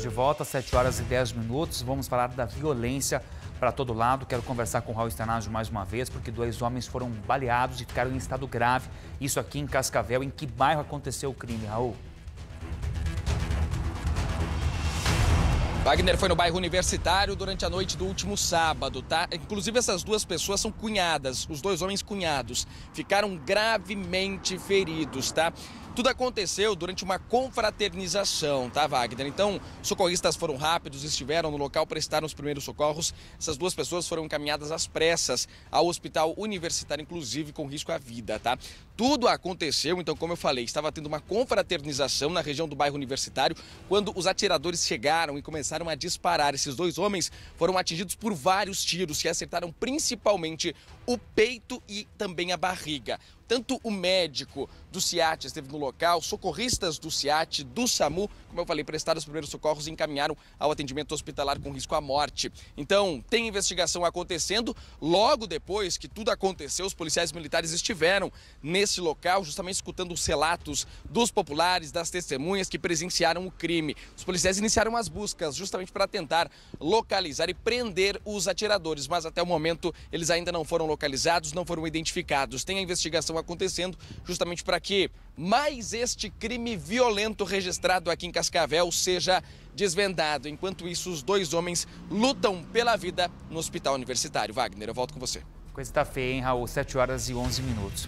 Estamos de volta, 7 horas e 10 minutos. Vamos falar da violência para todo lado. Quero conversar com o Raul Estanágio mais uma vez, porque dois homens foram baleados e ficaram em estado grave. Isso aqui em Cascavel. Em que bairro aconteceu o crime, Raul? Wagner foi no bairro universitário durante a noite do último sábado, tá? Inclusive, essas duas pessoas são cunhadas, os dois homens cunhados. Ficaram gravemente feridos, tá? Tudo aconteceu durante uma confraternização, tá, Wagner? Então, socorristas foram rápidos, estiveram no local, prestaram os primeiros socorros. Essas duas pessoas foram encaminhadas às pressas ao hospital universitário, inclusive com risco à vida, tá? Tudo aconteceu, então, como eu falei, estava tendo uma confraternização na região do bairro universitário quando os atiradores chegaram e começaram a disparar. Esses dois homens foram atingidos por vários tiros que acertaram principalmente o peito e também a barriga. Tanto o médico do CIAT esteve no local, socorristas do SIAT, do SAMU, como eu falei, prestaram os primeiros socorros e encaminharam ao atendimento hospitalar com risco à morte. Então, tem investigação acontecendo. Logo depois que tudo aconteceu, os policiais militares estiveram nesse local, justamente escutando os relatos dos populares, das testemunhas que presenciaram o crime. Os policiais iniciaram as buscas justamente para tentar localizar e prender os atiradores, mas até o momento eles ainda não foram localizados, não foram identificados. Tem a investigação acontecendo justamente para que mais mais este crime violento registrado aqui em Cascavel seja desvendado. Enquanto isso, os dois homens lutam pela vida no hospital universitário. Wagner, eu volto com você. Coisa está feia, hein, Raul? 7 horas e 11 minutos.